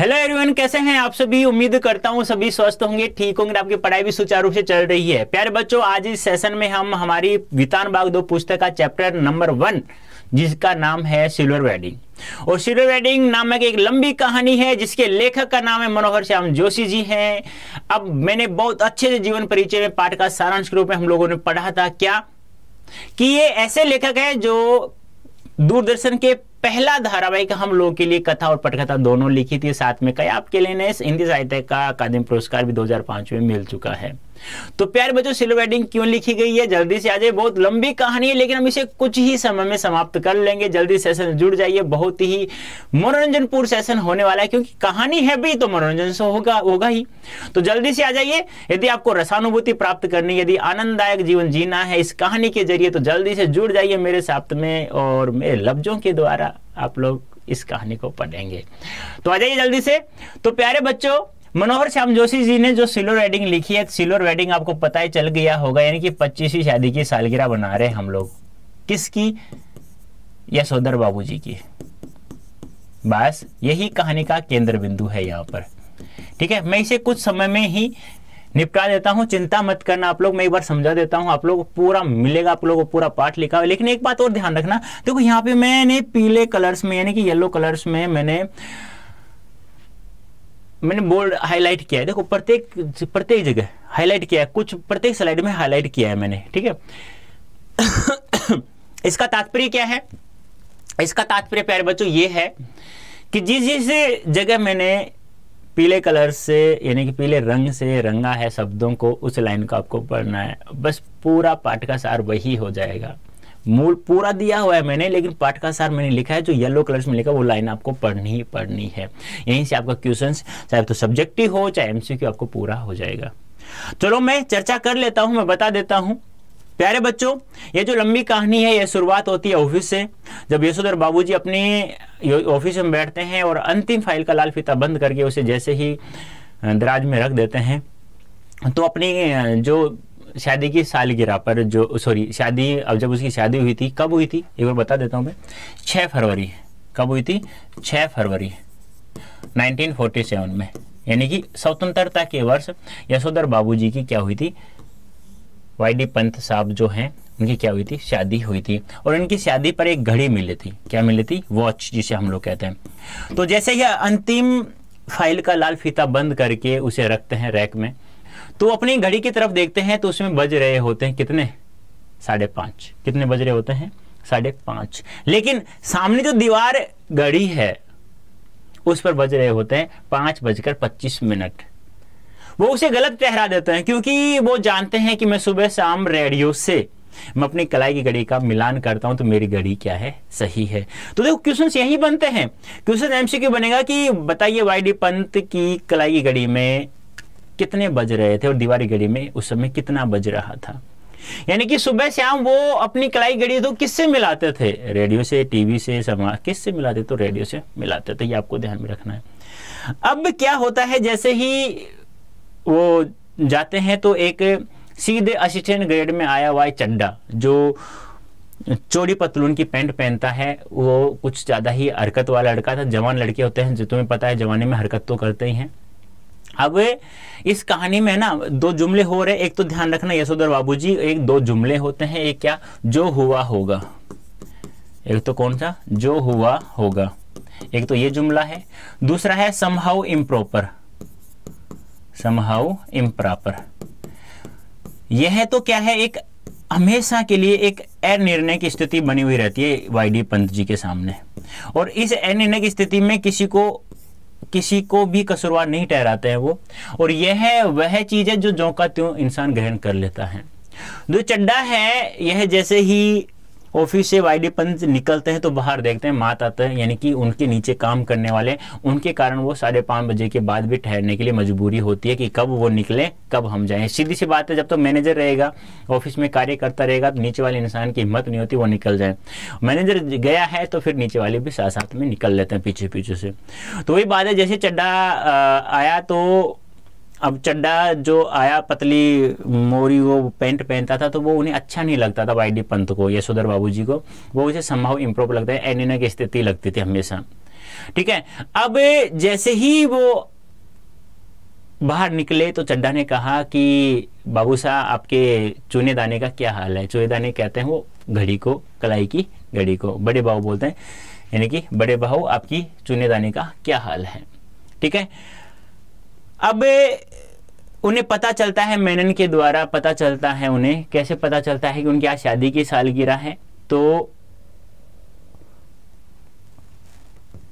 hello everyone कैसे हैं आप सभी उम्मीद करता हूं सभी स्वस्थ होंगे ठीक होंगे आपकी पढ़ाई भी सुचारू रूप से चल रही है प्यारे बच्चों आज इस सेशन में हम हमारी वितान बाग दो पुस्तक का चैप्टर नंबर वन जिसका नाम है सिल्वर वेडिंग और सिल्वर वेडिंग नामक एक लंबी कहानी है जिसके लेखक का नाम है मनोहर श्याम जोशी जी हैं अब मैंने बहुत अच्छे से जीवन परिचय में पाठ का सारांश रूप में हम लोगों ने पढ़ा था क्या कि ये ऐसे लेखक है जो दूरदर्शन के पहला धारावाहिक हम लोगों के लिए कथा और पटकथा दोनों लिखी थी साथ में कई आपके लिए हिंदी साहित्य का अकादमी पुरस्कार भी 2005 में मिल चुका है तो प्यारे बच्चों सिल्वर वेडिंग क्यों लिखी गई है जल्दी से आ जाए बहुत लंबी कहानी है लेकिन हम इसे कुछ ही समय में समाप्त कर लेंगे जल्दी सेशन जुड़ जाइए बहुत ही मनोरंजनपूर्ण सेशन होने वाला है क्योंकि कहानी है भी तो मनोरंजन से होगा होगा ही तो जल्दी से आ जाइए यदि आपको रसानुभूति प्राप्त करनी यदि आनंददायक जीवन जीना है इस कहानी के जरिए तो जल्दी से जुड़ जाइए मेरे साथ में और मेरे लफ्जों के द्वारा आप लोग इस कहानी को पढ़ेंगे तो आ जाइए जल्दी से तो प्यारे बच्चों मनोहर श्याम जोशी जी ने जो सिल्वर वेडिंग लिखी है सिल्वर वेडिंग आपको पता ही चल गया होगा यानी कि पच्चीसवीं शादी की सालगिरह बना रहे हैं हम लोग किसकी यशोधर बाबू जी की बस यही कहानी का केंद्र बिंदु है यहाँ पर ठीक है मैं इसे कुछ समय में ही निपटा देता हूँ चिंता मत करना आप लोग मैं एक बार समझा देता हूँ आप लोग पूरा मिलेगा आप लोगों को पूरा पाठ लिखा हुआ लेकिन एक बात और ध्यान रखना देखो यहाँ पे मैंने पीले कलर्स में यानी कि येलो कलर्स में मैंने मैंने बोल्ड हाईलाइट किया है देखो प्रत्येक प्रत्येक जगह हाईलाइट किया है कुछ प्रत्येक स्लाइड में हाईलाइट किया है मैंने ठीक है इसका तात्पर्य क्या है इसका तात्पर्य प्यारे बच्चों ये है कि जिस जिस जगह मैंने पीले कलर से यानी कि पीले रंग से रंगा है शब्दों को उस लाइन को आपको पढ़ना है बस पूरा पाठ का सार वही हो जाएगा मूल पूरा दिया हुआ है मैंने लेकिन पाठ का सार मैंने लिखा है जो येलो कलर में लिखा वो लाइन आपको पढ़नी ही पढ़नी है यहीं से आपका क्वेश्चन चाहे तो सब्जेक्टिव हो चाहे एमसीक्यू आपको पूरा हो जाएगा चलो मैं चर्चा कर लेता हूं मैं बता देता हूं प्यारे बच्चों ये जो लंबी कहानी है ये शुरुआत होती है ऑफिस से जब यशोधर बाबूजी अपने ऑफिस में बैठते हैं और अंतिम फाइल का लाल फीता बंद करके उसे जैसे ही दराज में रख देते हैं तो अपनी जो शादी की सालगिरह पर जो सॉरी शादी अब जब उसकी शादी हुई थी कब हुई थी एक बार बता देता हूँ मैं छः फरवरी कब हुई थी छः फरवरी 1947 में यानी कि स्वतंत्रता के वर्ष यशोधर बाबूजी की क्या हुई थी वाईडी पंत साहब जो हैं उनकी क्या हुई थी शादी हुई थी और इनकी शादी पर एक घड़ी मिली थी क्या मिली थी वॉच जिसे हम लोग कहते हैं तो जैसे ही अंतिम फाइल का लाल फीता बंद करके उसे रखते हैं रैक में तो अपनी घड़ी की तरफ देखते हैं तो उसमें बज रहे होते हैं कितने साढ़े पांच कितने बज रहे होते हैं साढ़े पांच लेकिन सामने जो दीवार घड़ी है उस पर बज रहे होते हैं पांच बजकर पच्चीस मिनट वो उसे गलत ठहरा देते हैं क्योंकि वो जानते हैं कि मैं सुबह शाम रेडियो से मैं अपनी कलाई की घड़ी का मिलान करता हूं तो मेरी घड़ी क्या है सही है तो देखो क्वेश्चन यही बनते हैं क्वेश्चन एमसीक्यू बनेगा कि बताइए वाई डी पंत की कलाई की घड़ी में कितने बज रहे थे और दीवारी घड़ी में उस समय कितना बज रहा था यानी कि सुबह शाम वो अपनी कलाई घड़ी तो किससे मिलाते थे रेडियो से टीवी से समाज किससे मिलाते तो रेडियो से मिलाते थे ये आपको ध्यान में रखना है अब क्या होता है जैसे ही वो जाते हैं तो एक सीधे असिस्टेंट ग्रेड में आया हुआ चंडा चड्डा जो चोरी पतलून की पैंट पहनता है वो कुछ ज़्यादा ही हरकत वाला लड़का था जवान लड़के होते हैं जो तुम्हें पता है जवानी में हरकत तो करते ही हैं अब इस कहानी में ना दो जुमले हो रहे एक तो ध्यान रखना यशोधर बाबू जी एक दो जुमले होते हैं एक क्या जो हुआ होगा एक तो कौन सा जो हुआ होगा एक तो ये जुमला है दूसरा है समहाउ इम्प्रॉपर समहाउ इम्प्रॉपर यह तो क्या है एक हमेशा के लिए एक अनिर्णय की स्थिति बनी हुई रहती है वाई डी पंत जी के सामने और इस अनिर्णय की स्थिति में किसी को किसी को भी कसूरवार नहीं ठहराते हैं वो और यह है वह चीज़ है जो जो का त्यों इंसान ग्रहण कर लेता है जो चड्डा है यह जैसे ही ऑफिस से पंत निकलते हैं तो बाहर देखते हैं मात आते हैं यानी कि उनके नीचे काम करने वाले उनके कारण वो साढ़े पाँच बजे के बाद भी ठहरने के लिए मजबूरी होती है कि कब वो निकले कब हम जाएं सीधी सी बात है जब तो मैनेजर रहेगा ऑफिस में कार्य करता रहेगा तो नीचे वाले इंसान की हिम्मत नहीं होती वो निकल जाए मैनेजर गया है तो फिर नीचे वाले भी साथ साथ में निकल लेते हैं पीछे पीछे से तो वही बात है जैसे चड्डा आया तो अब चड्डा जो आया पतली मोरी वो पेंट पहनता था तो वो उन्हें अच्छा नहीं लगता था वाई पंत को यशोधर जी को वो उसे संभव इम्प्रूव लगता है एनिना की स्थिति लगती थी हमेशा ठीक है अब जैसे ही वो बाहर निकले तो चड्डा ने कहा कि बाबू साहब आपके चूने दाने का क्या हाल है चूने दाने कहते हैं वो घड़ी को कलाई की घड़ी को बड़े बाबू बोलते हैं यानी कि बड़े बाहू आपकी चूने दाने का क्या हाल है ठीक है अब उन्हें पता चलता है मेनन के द्वारा पता चलता है उन्हें कैसे पता चलता है कि उनकी आज शादी की सालगिरह है तो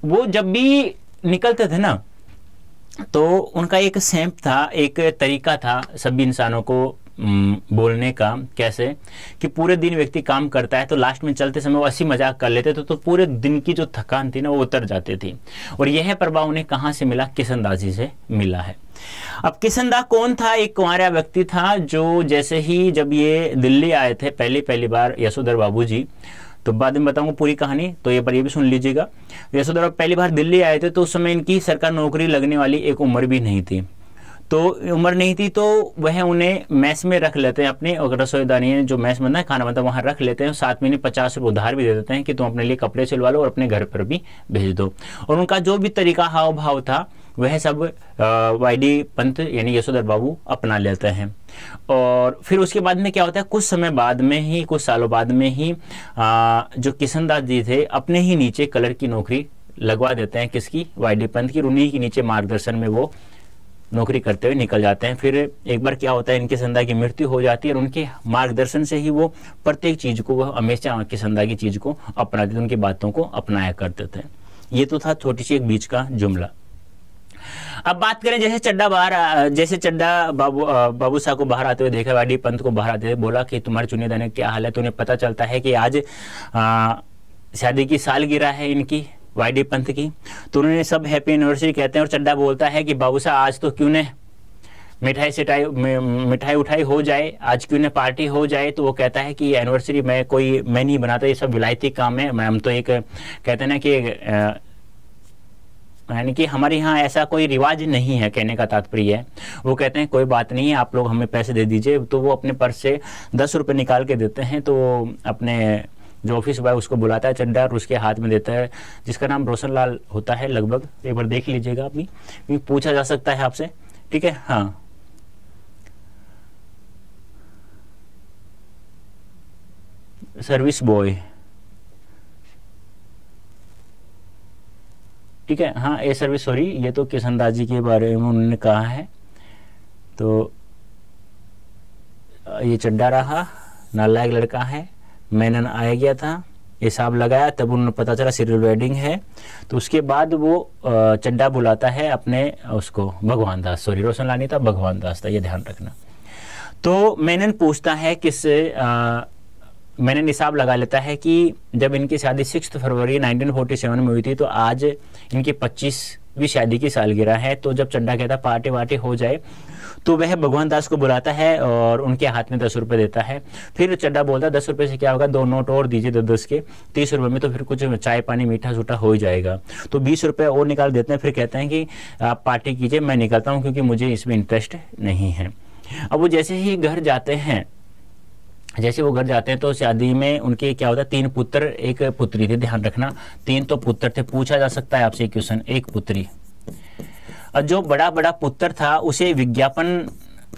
वो जब भी निकलते थे ना तो उनका एक सैंप था एक तरीका था सभी इंसानों को बोलने का कैसे कि पूरे दिन व्यक्ति काम करता है तो लास्ट में चलते समय वो हंसी मजाक कर लेते थे तो पूरे दिन की जो थकान थी ना वो उतर जाती थी और यह प्रभाव उन्हें कहाँ से मिला किशनदा जी से मिला है अब किशनदा कौन था एक कुंवरिया व्यक्ति था जो जैसे ही जब ये दिल्ली आए थे पहली पहली बार यशोधर बाबू जी तो बाद में बताऊंगा पूरी कहानी तो ये पर ये भी सुन लीजिएगा बाबू पहली बार दिल्ली आए थे तो उस समय इनकी सरकार नौकरी लगने वाली एक उम्र भी नहीं थी तो उम्र नहीं थी तो वह उन्हें मैस में रख लेते हैं अपने और रसोईदानी जो मैस बनता है खाना बनता है वहाँ रख लेते हैं साथ में पचास रुपये उधार भी दे देते हैं कि तुम अपने लिए कपड़े सिलवा लो और अपने घर पर भी भेज दो और उनका जो भी तरीका हाव भाव था वह सब वाईडी पंत यानी यशोधर बाबू अपना लेते हैं और फिर उसके बाद में क्या होता है कुछ समय बाद में ही कुछ सालों बाद में ही आ, जो किशनदास जी थे अपने ही नीचे कलर की नौकरी लगवा देते हैं किसकी वाईडी पंत की उन्हीं के नीचे मार्गदर्शन में वो नौकरी करते हुए निकल जाते हैं फिर एक बार क्या होता है इनके संधा की मृत्यु हो जाती है और उनके मार्गदर्शन से ही वो प्रत्येक चीज़ को वह हमेशा आँख की की चीज़ को अपनाते थे उनकी बातों को अपनाया करते थे ये तो था छोटी सी एक बीच का जुमला अब बात करें जैसे चड्डा बाहर जैसे चड्डा बाबू बाबू साह को बाहर आते हुए देखा वाडी पंत को बाहर आते हुए बोला कि तुम्हारे चुनिदा ने क्या हाल है तो उन्हें पता चलता है कि आज शादी की सालगिरह है इनकी वाईडी पंथ की तो उन्होंने सब हैप्पी एनिवर्सरी कहते हैं और चड्डा बोलता है कि बाबू साहब आज तो क्यों ने मिठाई सिटाई मिठाई उठाई हो जाए आज क्यों ने पार्टी हो जाए तो वो कहता है कि एनिवर्सरी मैं कोई मैं नहीं बनाता ये सब विलायती काम है मैं हम तो एक कहते हैं ना कि यानी कि हमारे यहाँ ऐसा कोई रिवाज नहीं है कहने का तात्पर्य है वो कहते हैं कोई बात नहीं है आप लोग हमें पैसे दे दीजिए तो वो अपने पर्स से दस रुपये निकाल के देते हैं तो अपने जो ऑफिस बॉय उसको बुलाता है चड्डा और उसके हाथ में देता है जिसका नाम रोशन लाल होता है लगभग एक बार देख लीजिएगा अपनी क्योंकि पूछा जा सकता है आपसे ठीक है हाँ सर्विस बॉय ठीक है हाँ ए सर्विस सॉरी ये तो किशन दास जी के बारे में उन्होंने कहा है तो ये चड्डा रहा नालायक लड़का है मैनन आया गया था हिसाब लगाया तब उन्होंने पता चला सीरियल वेडिंग है तो उसके बाद वो चड्डा बुलाता है अपने उसको भगवान दास सॉरी रोशन लानी था भगवान दास था ये ध्यान रखना तो मैनन पूछता है किस मैंने निसाब लगा लेता है कि जब इनकी शादी सिक्स फरवरी 1947 में हुई थी तो आज इनकी भी शादी की सालगिरह है तो जब चंडा कहता पार्टी वार्टी हो जाए तो वह भगवान दास को बुलाता है और उनके हाथ में दस रुपये देता है फिर चड्डा बोलता है दस रुपये से क्या होगा दो नोट और दीजिए दस दस के तीस रुपये में तो फिर कुछ चाय पानी मीठा सूठा हो ही जाएगा तो बीस रुपये और निकाल देते हैं फिर कहते हैं कि आप पार्टी कीजिए मैं निकलता हूँ क्योंकि मुझे इसमें इंटरेस्ट नहीं है अब वो जैसे ही घर जाते हैं जैसे वो घर जाते हैं तो शादी में उनके क्या होता है तीन पुत्र एक पुत्री थे ध्यान रखना तीन तो पुत्र थे पूछा जा सकता है आपसे क्वेश्चन एक पुत्री और जो बड़ा बड़ा पुत्र था उसे विज्ञापन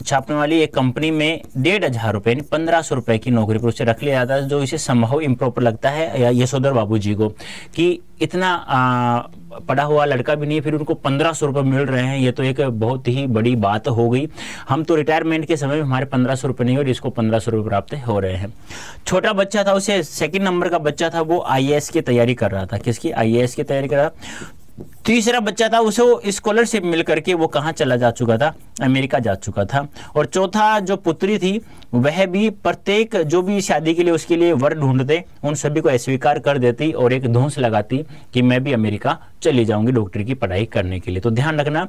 छापने वाली एक कंपनी में डेढ़ हजार रुपये यानी पंद्रह सौ रुपये की नौकरी पर उसे रख लिया जाता है जो इसे संभव इम्प्रॉपर लगता है यशोधर बाबू जी को कि इतना आ, पढ़ा हुआ लड़का भी नहीं है फिर उनको पंद्रह सौ रुपये मिल रहे हैं ये तो एक बहुत ही बड़ी बात हो गई हम तो रिटायरमेंट के समय में हमारे पंद्रह सौ रुपये नहीं हो जिसको पंद्रह सौ रुपये प्राप्त हो रहे हैं छोटा बच्चा था उसे सेकेंड नंबर का बच्चा था वो आई की तैयारी कर रहा था किसकी आई की तैयारी कर रहा था तीसरा बच्चा था उसे स्कॉलरशिप मिल करके वो कहाँ चला जा चुका था अमेरिका जा चुका था और चौथा जो पुत्री थी वह भी प्रत्येक जो भी शादी के लिए उसके लिए वर ढूंढते उन सभी को अस्वीकार कर देती और एक धूंस लगाती कि मैं भी अमेरिका चली जाऊंगी डॉक्टरी की पढ़ाई करने के लिए तो ध्यान रखना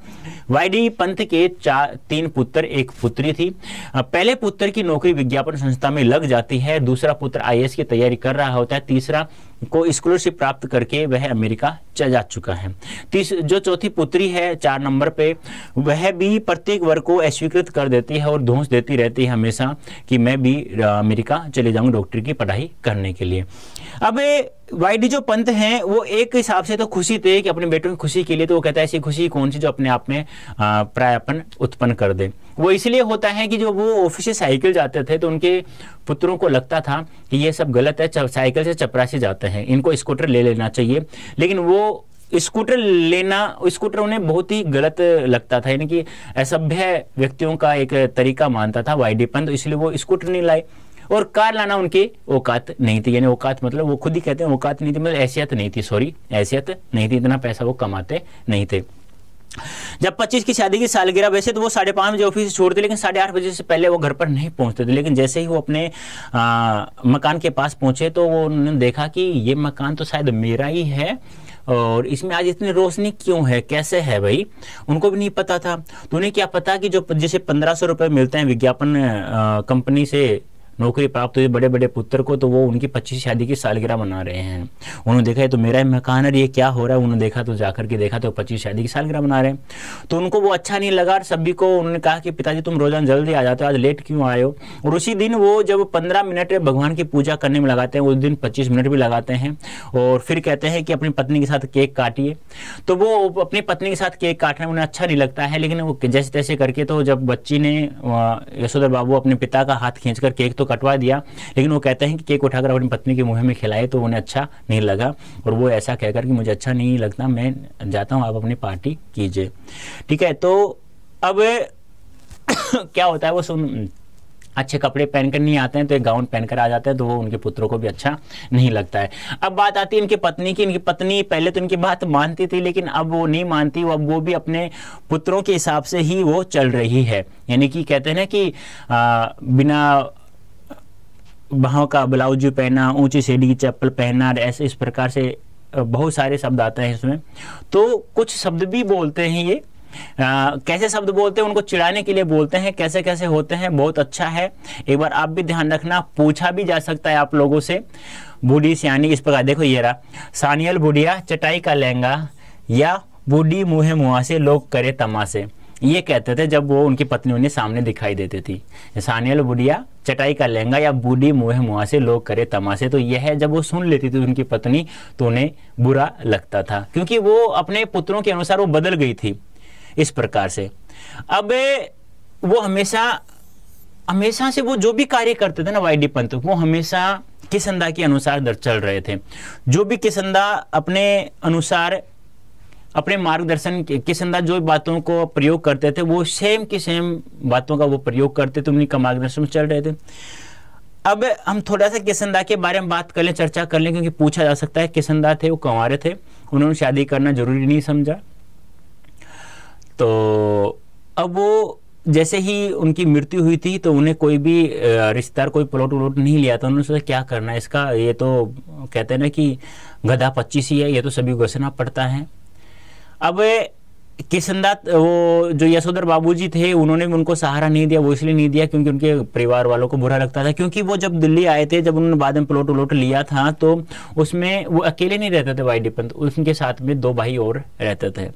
वाईडी पंथ के चार तीन पुत्र एक पुत्री थी पहले पुत्र की नौकरी विज्ञापन संस्था में लग जाती है दूसरा पुत्र आई की तैयारी कर रहा होता है तीसरा को स्कॉलरशिप प्राप्त करके वह अमेरिका चला जा चुका है जो चौथी पुत्री है चार नंबर पे वह भी प्रत्येक वर्ग को अस्वीकृत कर देती है और धोस देती रहती है हमेशा कि मैं भी अमेरिका चले जाऊंगा डॉक्टर की पढ़ाई करने के लिए अब वाइडी जो पंत हैं वो एक हिसाब से तो खुशी थे कि अपने बेटों की खुशी के लिए तो वो कहता है ऐसी खुशी कौन सी जो अपने आप में प्रायपन उत्पन्न कर दे वो इसलिए होता है कि जो वो ऑफिस से साइकिल जाते थे तो उनके पुत्रों को लगता था कि ये सब गलत है साइकिल से चपरासी जाते हैं इनको स्कूटर ले लेना चाहिए लेकिन वो स्कूटर लेना स्कूटर उन्हें बहुत ही गलत लगता था यानी कि असभ्य व्यक्तियों का एक तरीका मानता था वाई डी पंत तो इसलिए वो स्कूटर नहीं लाए और कार लाना उनकी औकात नहीं थी यानी औकात मतलब वो खुद ही कहते हैं औकात नहीं थी मतलब हैसियत नहीं थी सॉरी हैसियत नहीं थी इतना पैसा वो कमाते नहीं थे जब 25 की शादी की सालगिरह वैसे तो वो साढ़े पाँच बजे ऑफिस छोड़ते लेकिन साढ़े आठ बजे से पहले वो घर पर नहीं पहुंचते थे लेकिन जैसे ही वो अपने आ, मकान के पास पहुंचे तो वो उन्होंने देखा कि ये मकान तो शायद मेरा ही है और इसमें आज इतनी रोशनी क्यों है कैसे है भाई उनको भी नहीं पता था तो उन्हें क्या पता कि जो जैसे पंद्रह सौ रुपये मिलते हैं विज्ञापन कंपनी से नौकरी प्राप्त हुई बड़े बड़े पुत्र को तो वो उनकी पच्चीस शादी की सालगिरह मना रहे हैं उन्होंने देखा है तो मेरा मकान है ये क्या हो रहा है उन्होंने देखा तो जाकर के देखा तो पच्चीस शादी की सालगिरह मना रहे हैं तो उनको वो अच्छा नहीं लगा और सभी को उन्होंने कहा कि पिताजी तुम रोजाना जल्दी आ जाते हो आज लेट क्यों आए हो और उसी दिन वो जब पंद्रह मिनट भगवान की पूजा करने में लगाते हैं उस दिन पच्चीस मिनट भी लगाते हैं और फिर कहते हैं कि अपनी पत्नी के साथ केक काटिए तो वो अपनी पत्नी के साथ केक काटने में उन्हें अच्छा नहीं लगता है लेकिन वो जैसे तैसे करके तो जब बच्ची ने यशोधर बाबू अपने पिता का हाथ खींचकर केक तो कटवा दिया लेकिन वो कहते हैं कि केक उठाकर अपनी पत्नी के मुँह में खिलाए तो उन्हें अच्छा नहीं लगा और वो ऐसा कहकर कि मुझे अच्छा नहीं लगता मैं जाता हूँ आप अपनी पार्टी कीजिए ठीक है तो अब क्या होता है वो सुन अच्छे कपड़े पहनकर नहीं आते हैं तो एक गाउन पहनकर आ जाते हैं तो वो उनके पुत्रों को भी अच्छा नहीं लगता है अब बात आती है इनकी पत्नी की इनकी पत्नी पहले तो इनकी बात मानती थी लेकिन अब वो नहीं मानती वो अब वो भी अपने पुत्रों के हिसाब से ही वो चल रही है यानी कि कहते हैं ना कि आ, बिना बाहों का ब्लाउज पहना ऊंची सीढ़ी की चप्पल पहना ऐसे इस प्रकार से बहुत सारे शब्द आते हैं इसमें तो कुछ शब्द भी बोलते हैं ये आ, कैसे शब्द बोलते हैं उनको चिढ़ाने के लिए बोलते हैं कैसे कैसे होते हैं बहुत अच्छा है एक बार आप भी ध्यान रखना पूछा भी जा सकता है आप लोगों से बूढ़ी सियानी इस प्रकार देखो ये रहा सानियल बुढ़िया चटाई का लहंगा या बूढ़ी मुहे मुँह से लोग करे तमाशे ये कहते थे जब वो उनकी पत्नी उन्हें सामने दिखाई देती थी सानियल बुढ़िया चटाई का लहंगा या बूढ़ी मुँह मुँह से लोग करे तमाशे तो यह है जब वो सुन लेती थी उनकी पत्नी तो उन्हें बुरा लगता था क्योंकि वो अपने पुत्रों के अनुसार वो बदल गई थी इस प्रकार से अब वो हमेशा हमेशा से वो जो भी कार्य करते थे ना वाई डी पंत वो हमेशा किसंदा के अनुसार चल रहे थे जो भी किसंदा अपने अनुसार अपने मार्गदर्शन किस अंदाज जो बातों को प्रयोग करते थे वो सेम की सेम बातों का वो प्रयोग करते थे उन्हीं का मार्गदर्शन चल रहे थे अब हम थोड़ा सा किसनदा के बारे में बात कर लें चर्चा कर लें क्योंकि पूछा जा सकता है किसनदा थे वो कंवारे थे उन्होंने शादी करना जरूरी नहीं समझा तो अब वो जैसे ही उनकी मृत्यु हुई थी तो उन्हें कोई भी रिश्तेदार कोई प्लॉट व्लॉट नहीं लिया था उन्होंने सोचा क्या करना है इसका ये तो कहते हैं ना कि गधा पच्चीस ही है ये तो सभी घोषणा पड़ता है अब किशनदा वो जो यशोधर बाबूजी थे उन्होंने भी उनको सहारा नहीं दिया वो इसलिए नहीं दिया क्योंकि उनके परिवार वालों को बुरा लगता था क्योंकि वो जब दिल्ली आए थे जब उन्होंने बाद में प्लॉट उलोट लिया था तो उसमें वो अकेले नहीं रहते थे भाई डिपंत उनके साथ में दो भाई और रहते थे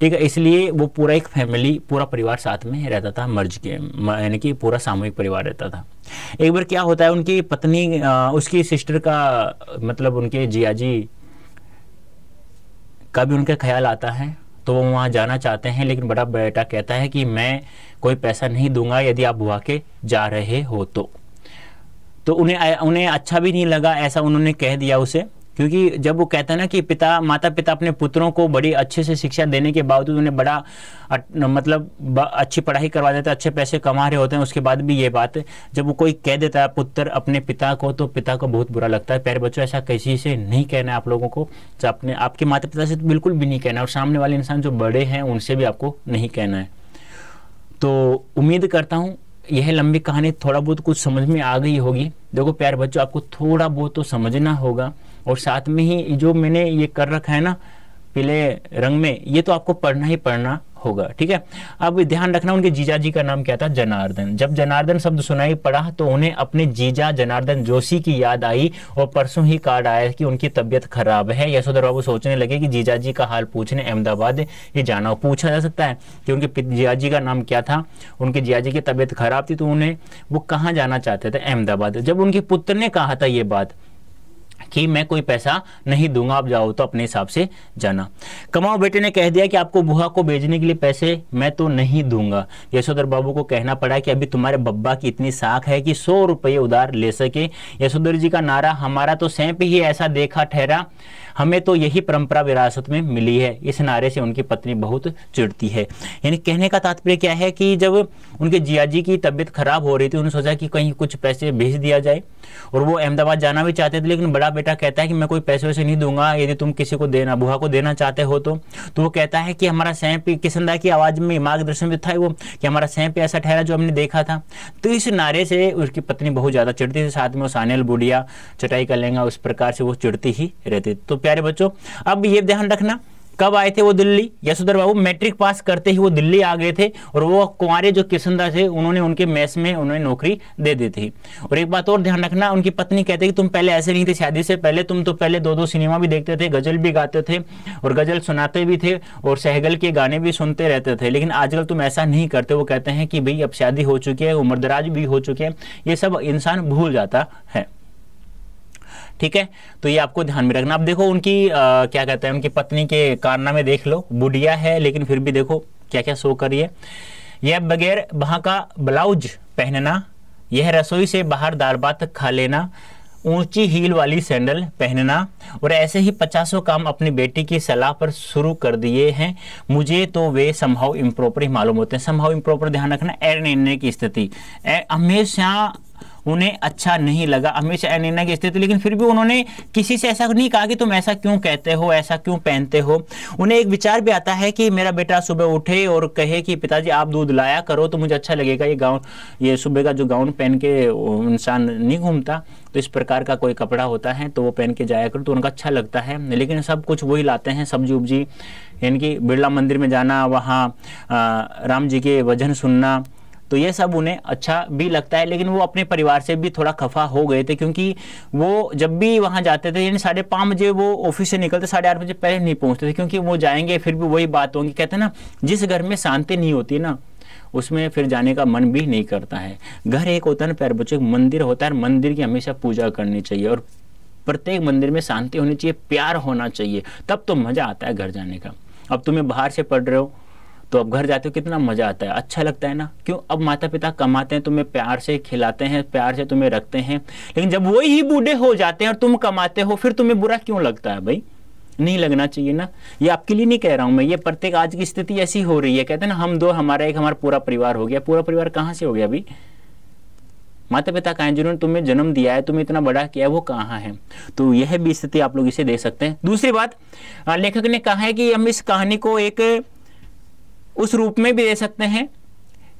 ठीक है इसलिए वो पूरा एक फैमिली पूरा परिवार साथ में रहता था मर्ज के यानी कि पूरा सामूहिक परिवार रहता था एक बार क्या होता है उनकी पत्नी उसकी सिस्टर का मतलब उनके जिया जी का भी उनके ख्याल आता है तो वो वहाँ जाना चाहते हैं लेकिन बड़ा बेटा कहता है कि मैं कोई पैसा नहीं दूंगा यदि आप वहाँ के जा रहे हो तो तो उन्हें उन्हें अच्छा भी नहीं लगा ऐसा उन्होंने कह दिया उसे क्योंकि जब वो कहता है ना कि पिता माता पिता अपने पुत्रों को बड़ी अच्छे से शिक्षा देने के बावजूद उन्हें बड़ा मतलब अच्छी पढ़ाई करवा देता है अच्छे पैसे कमा रहे होते हैं उसके बाद भी ये बात जब वो कोई कह देता है पुत्र अपने पिता को तो पिता को बहुत बुरा लगता है प्यारे बच्चों ऐसा किसी से नहीं कहना है आप लोगों को अपने आपके माता पिता से तो बिल्कुल भी नहीं कहना और सामने वाले इंसान जो बड़े हैं उनसे भी आपको नहीं कहना है तो उम्मीद करता हूँ यह लंबी कहानी थोड़ा बहुत कुछ समझ में आ गई होगी देखो प्यार बच्चों आपको थोड़ा बहुत तो समझना होगा और साथ में ही जो मैंने ये कर रखा है ना पीले रंग में ये तो आपको पढ़ना ही पढ़ना होगा ठीक है अब ध्यान रखना उनके जीजा जी का नाम क्या था जनार्दन जब जनार्दन शब्द सुनाई पड़ा तो उन्हें अपने जीजा जनार्दन जोशी की याद आई और परसों ही कार्ड आया कि उनकी तबियत खराब है यशोधर बाबू सोचने लगे कि जीजा जी का हाल पूछने अहमदाबाद ये जाना हो पूछा जा सकता है कि उनके जिया जी का नाम क्या था उनके जिया जी की तबीयत खराब थी तो उन्हें वो कहाँ जाना चाहते थे अहमदाबाद जब उनके पुत्र ने कहा था ये बात कि मैं कोई पैसा नहीं दूंगा आप जाओ तो अपने हिसाब से जाना कमाओ बेटे ने कह दिया कि आपको बुआ को भेजने के लिए पैसे मैं तो नहीं दूंगा यशोधर बाबू को कहना पड़ा कि अभी तुम्हारे बब्बा की इतनी साख है कि सौ रुपये उधार ले सके यशोधर जी का नारा हमारा तो सैंप ही ऐसा देखा ठहरा हमें तो यही परंपरा विरासत में मिली है इस नारे से उनकी पत्नी बहुत चिड़ती है यानी कहने का तात्पर्य क्या है कि जब उनके जिया जी की तबीयत खराब हो रही थी उन्होंने सोचा कि कहीं कुछ पैसे भेज दिया जाए और वो अहमदाबाद जाना भी चाहते थे लेकिन बड़ा बेटा कहता है कि मैं कोई पैसे वैसे नहीं दूंगा यदि तुम किसी को देना बुआ को देना चाहते हो तो तो वो कहता है कि हमारा सैंप किसनदा की आवाज़ में मार्गदर्शन भी था वो कि हमारा सैंप ऐसा ठहरा जो हमने देखा था तो इस नारे से उसकी पत्नी बहुत ज़्यादा चिड़ती थी साथ में वो सानियल बुढ़िया चटाई कर लेंगे उस प्रकार से वो चिड़ती ही रहती तो प्यारे बच्चों अब ये ध्यान रखना कब आए थे वो दिल्ली यशोधर बाबू मैट्रिक पास करते ही वो दिल्ली आ गए थे और वो कुंवरे जो किशनदास थे उन्होंने उनके मैस में उन्होंने नौकरी दे दी थी और एक बात और ध्यान रखना उनकी पत्नी कहते कि तुम पहले ऐसे नहीं थे शादी से पहले तुम तो पहले दो दो सिनेमा भी देखते थे गजल भी गाते थे और गजल सुनाते भी थे और सहगल के गाने भी सुनते रहते थे लेकिन आजकल तुम ऐसा नहीं करते वो कहते हैं कि भाई अब शादी हो चुकी है उम्रदराज भी हो चुके हैं ये सब इंसान भूल जाता है ठीक है तो ये आपको ध्यान में रखना आप देखो उनकी आ, क्या कहते हैं उनकी पत्नी के कारनामे देख लो बुढ़िया है लेकिन फिर भी देखो क्या क्या शो करिए यह बगैर वहां का ब्लाउज पहनना यह रसोई से बाहर दाल बात खा लेना ऊंची हील वाली सैंडल पहनना और ऐसे ही पचासों काम अपनी बेटी की सलाह पर शुरू कर दिए हैं मुझे तो वे संभाव इम्प्रॉपर ही मालूम होते हैं संभाव इम्प्रॉपर ध्यान रखना एर निर्णय की स्थिति हमेशा उन्हें अच्छा नहीं लगा अमित शाह निर्णय की स्थिति लेकिन फिर भी उन्होंने किसी से ऐसा नहीं कहा कि तुम ऐसा क्यों कहते हो ऐसा क्यों पहनते हो उन्हें एक विचार भी आता है कि मेरा बेटा सुबह उठे और कहे कि पिताजी आप दूध लाया करो तो मुझे अच्छा लगेगा ये गाउन ये सुबह का जो गाउन पहन के इंसान नहीं घूमता तो इस प्रकार का कोई कपड़ा होता है तो वो पहन के जाया करो तो उनका अच्छा लगता है लेकिन सब कुछ वही लाते हैं सब्जी उब्जी यानी कि बिरला मंदिर में जाना वहाँ राम जी के वजन सुनना तो ये सब उन्हें अच्छा भी लगता है लेकिन वो अपने परिवार से भी थोड़ा खफा हो गए थे क्योंकि वो जब भी वहाँ जाते थे यानी साढ़े पाँच बजे वो ऑफिस से निकलते साढ़े आठ बजे पहले नहीं पहुँचते थे क्योंकि वो जाएंगे फिर भी वही बात होगी कहते ना जिस घर में शांति नहीं होती ना उसमें फिर जाने का मन भी नहीं करता है घर एक होता है ना पैर बच्चों मंदिर होता है मंदिर की हमेशा पूजा करनी चाहिए और प्रत्येक मंदिर में शांति होनी चाहिए प्यार होना चाहिए तब तो मज़ा आता है घर जाने का अब तुम्हें बाहर से पढ़ रहे हो तो अब घर जाते हो कितना मज़ा आता है अच्छा लगता है ना क्यों अब माता पिता कमाते हैं तुम्हें प्यार से खिलाते हैं प्यार से तुम्हें रखते हैं लेकिन जब वही ही बूढ़े हो जाते हैं और तुम कमाते हो फिर तुम्हें बुरा क्यों लगता है भाई नहीं लगना चाहिए ना ये आपके लिए नहीं कह रहा हूँ मैं ये प्रत्येक आज की स्थिति ऐसी हो रही है कहते हैं ना हम दो हमारा एक हमारा पूरा परिवार हो गया पूरा परिवार कहाँ से हो गया अभी माता पिता कहाँ जिन्होंने तुम्हें जन्म दिया है तुम्हें इतना बड़ा किया है वो कहाँ है तो यह भी स्थिति आप लोग इसे दे सकते हैं दूसरी बात लेखक ने कहा है कि हम इस कहानी को एक उस रूप में भी दे सकते हैं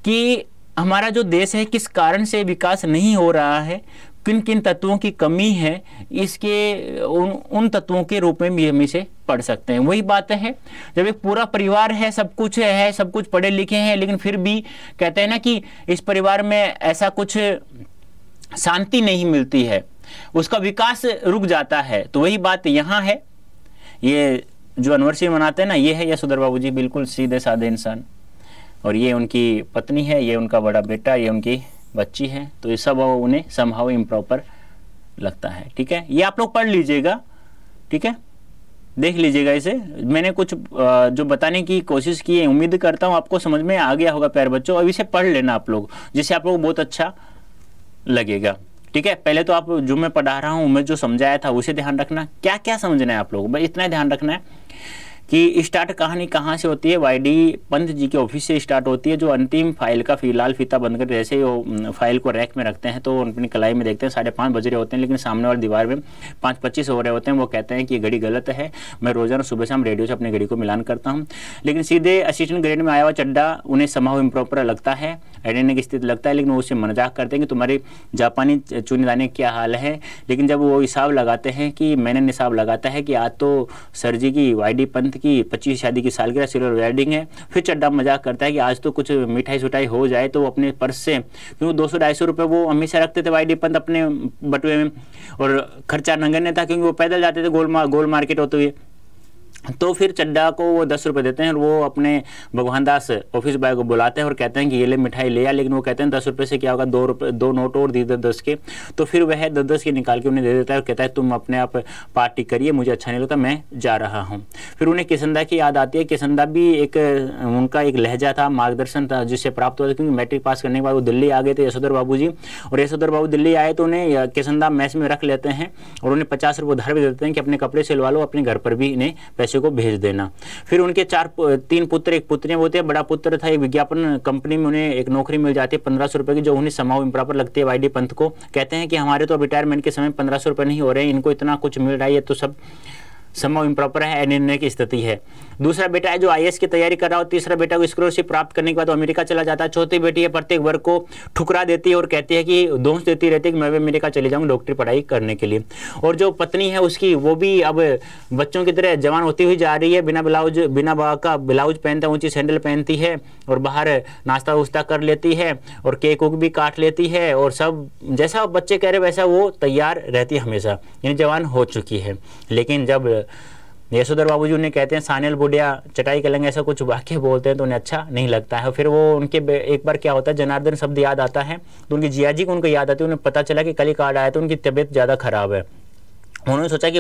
कि हमारा जो देश है किस कारण से विकास नहीं हो रहा है किन किन तत्वों की कमी है इसके उन उन तत्वों के रूप में भी हम इसे पढ़ सकते हैं वही बात है जब एक पूरा परिवार है सब कुछ है सब कुछ पढ़े लिखे हैं लेकिन फिर भी कहते हैं ना कि इस परिवार में ऐसा कुछ शांति नहीं मिलती है उसका विकास रुक जाता है तो वही बात यहाँ है ये जो अनवर्सरी मनाते हैं ना ये है यशोधर बाबू जी बिल्कुल सीधे साधे इंसान और ये उनकी पत्नी है ये उनका बड़ा बेटा ये उनकी बच्ची है तो ये सब उन्हें समहाव इम्प्रॉपर लगता है ठीक है ये आप लोग पढ़ लीजिएगा ठीक है देख लीजिएगा इसे मैंने कुछ जो बताने की कोशिश की है उम्मीद करता हूँ आपको समझ में आ गया होगा प्यार बच्चों अभी इसे पढ़ लेना आप लोग जिससे आप लोग बहुत अच्छा लगेगा ठीक है पहले तो आप जो मैं पढ़ा रहा हूँ मैं जो समझाया था उसे ध्यान रखना क्या क्या समझना है आप लोग इतना ध्यान रखना है कि स्टार्ट कहानी कहाँ से होती है वाईडी पंत जी के ऑफिस से स्टार्ट होती है जो अंतिम फाइल का फिलहाल फीता बंद कर जैसे वो फाइल को रैक में रखते हैं तो अपनी कलाई में देखते हैं साढ़े पाँच बज रहे होते हैं लेकिन सामने वाली दीवार में पाँच पच्चीस हो रहे होते हैं वो कहते हैं कि ये घड़ी गलत है मैं रोजाना सुबह शाम रेडियो से अपनी घड़ी को मिलान करता हूँ लेकिन सीधे असिस्टेंट ग्रेड में आया हुआ चड्डा उन्हें समाह इम्प्रॉपर लगता है एडेने की स्थिति लगता है लेकिन वो उसे मजाक करते हैं कि तुम्हारे जापानी चुनिदाने क्या हाल है लेकिन जब वो हिसाब लगाते हैं कि मैंने हिसाब लगाता है कि आज तो सर जी की वाई डी पंथ शादी की पच्चीस शादी की सालगिरह सिल्वर वेडिंग है फिर चड्डा मजाक करता है कि आज तो कुछ मिठाई सुठाई हो जाए तो वो अपने पर्स से क्योंकि दो सौ ढाई सौ रुपये वो हमेशा रखते थे वाई डी पंत अपने बटुए में और खर्चा नंगने था क्योंकि वो पैदल जाते थे गोल मार्केट होते हुए तो फिर चड्डा को वो दस रुपए देते हैं और वो अपने भगवान दास ऑफिस बॉय को बुलाते हैं और कहते हैं कि ये ले मिठाई ले आ लेकिन वो कहते हैं दस रुपये से क्या होगा दो रुपये दो नोट और दी दस दस के तो फिर वह दस दस के निकाल के उन्हें दे देता है और कहता है तुम अपने आप पार्टी करिए मुझे अच्छा नहीं लगता मैं जा रहा हूँ फिर उन्हें किसंदा की याद आती है किसंदा भी एक उनका एक लहजा था मार्गदर्शन था जिससे प्राप्त हुआ क्योंकि मैट्रिक पास करने के बाद वो दिल्ली आ गए थे यशोधर बाबू जी और यशोधर बाबू दिल्ली आए तो उन्हें किसंदा मैस में रख लेते हैं और उन्हें पचास रुपये उधार भी देते हैं कि अपने कपड़े सिलवा लो अपने घर पर भी इन्हें पैसे को भेज देना फिर उनके चार तीन पुत्र एक पुत्रियाँ होते हैं बड़ा पुत्र था एक विज्ञापन कंपनी में उन्हें एक नौकरी मिल जाती है पंद्रह सौ रुपये की जो उन्हें समाव इम्परा पर लगती है वाई पंथ को कहते हैं कि हमारे तो रिटायरमेंट के समय पंद्रह सौ रुपये नहीं हो रहे हैं इनको इतना कुछ मिल रहा है ये तो सब समव इम्प्रॉपर है अनिर्णय की स्थिति है दूसरा बेटा है जो आई की तैयारी कर रहा हो तीसरा बेटा को स्कॉलरशिप प्राप्त करने के बाद अमेरिका चला जाता है चौथी बेटी है प्रत्येक वर्ग को ठुकरा देती है और कहती है कि दोष देती रहती है कि मैं भी अमेरिका चली जाऊँ डॉक्टरी पढ़ाई करने के लिए और जो पत्नी है उसकी वो भी अब बच्चों की तरह जवान होती हुई जा रही है बिना ब्लाउज बिना का ब्लाउज पहनता ऊँची सैंडल पहनती है और बाहर नाश्ता वास्ता कर लेती है और केक उक भी काट लेती है और सब जैसा बच्चे कह रहे वैसा वो तैयार रहती है हमेशा यानी जवान हो चुकी है लेकिन जब यशोधर बाबूजी उन्हें कहते हैं सानिल बुढ़िया चटाई कलंग ऐसा कुछ वाक्य बोलते हैं तो उन्हें अच्छा नहीं लगता है फिर वो उनके एक बार क्या होता है जनार्दन शब्द याद आता है तो उनकी जिया जी को उनको याद आती है उन्हें पता चला कि कल ही कार्ड आया तो उनकी तबीयत ज़्यादा खराब है उन्होंने सोचा कि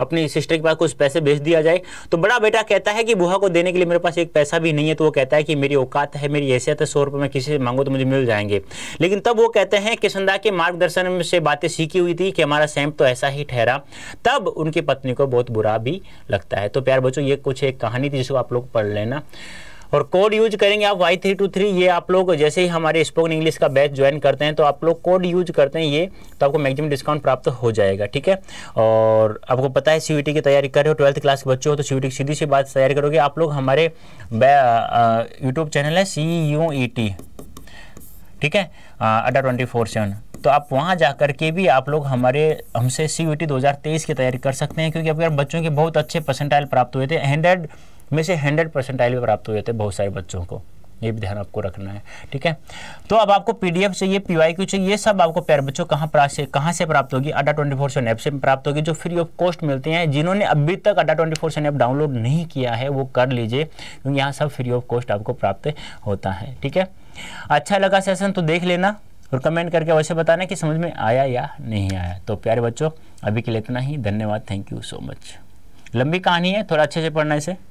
अपनी सिस्टर के पास कुछ पैसे भेज दिया जाए तो बड़ा बेटा कहता है कि बुआ को देने के लिए मेरे पास एक पैसा भी नहीं है तो वो कहता है कि मेरी औकात है मेरी हैसियत है सौ रुपये मैं किसी से मांगू तो मुझे मिल जाएंगे लेकिन तब वो कहते हैं किशनदा के मार्गदर्शन से बातें सीखी हुई थी कि हमारा सैम्प तो ऐसा ही ठहरा तब उनकी पत्नी को बहुत बुरा भी लगता है तो प्यार बच्चों ये कुछ एक कहानी थी जिसको आप लोग पढ़ लेना और कोड यूज करेंगे आप वाई थ्री टू थ्री ये आप लोग जैसे ही हमारे स्पोकन इंग्लिश का बैच ज्वाइन करते हैं तो आप लोग कोड यूज करते हैं ये तो आपको मैक्सिमम डिस्काउंट प्राप्त हो जाएगा ठीक है और आपको पता है सी की तैयारी कर रहे हो ट्वेल्थ क्लास के बच्चों हो तो सी की सीधी सी बात तैयारी करोगे आप लोग हमारे यूट्यूब चैनल है सी यू ई टी ठीक है अड्डा ट्वेंटी फोर सेवन तो आप वहाँ जा कर के भी आप लोग हमारे हमसे सी यू टी दो हज़ार तेईस की तैयारी कर सकते हैं क्योंकि अगर बच्चों के बहुत अच्छे परसेंटाइल प्राप्त हुए थे हंड्रेड में से हंड्रेड परसेंटाइल भी प्राप्त हो जाते हैं बहुत सारे बच्चों को ये भी ध्यान आपको रखना है ठीक है तो अब आपको पीडीएफ चाहिए क्यू चाहिए ये सब आपको प्यार बच्चों कहाँ से कहाँ से प्राप्त होगी अड्डा ट्वेंटी फोर सेवन ऐप से प्राप्त होगी जो फ्री ऑफ कॉस्ट मिलते हैं जिन्होंने अभी तक Adda twenty four seven app download नहीं किया है वो कर लीजिए क्योंकि यहाँ सब फ्री ऑफ कॉस्ट आपको प्राप्त होता है ठीक है अच्छा लगा सेशन तो देख लेना और कमेंट करके वैसे बताना कि समझ में आया या नहीं आया तो प्यारे बच्चों अभी के लिए इतना ही धन्यवाद थैंक यू सो मच लंबी कहानी है थोड़ा अच्छे से पढ़ना इसे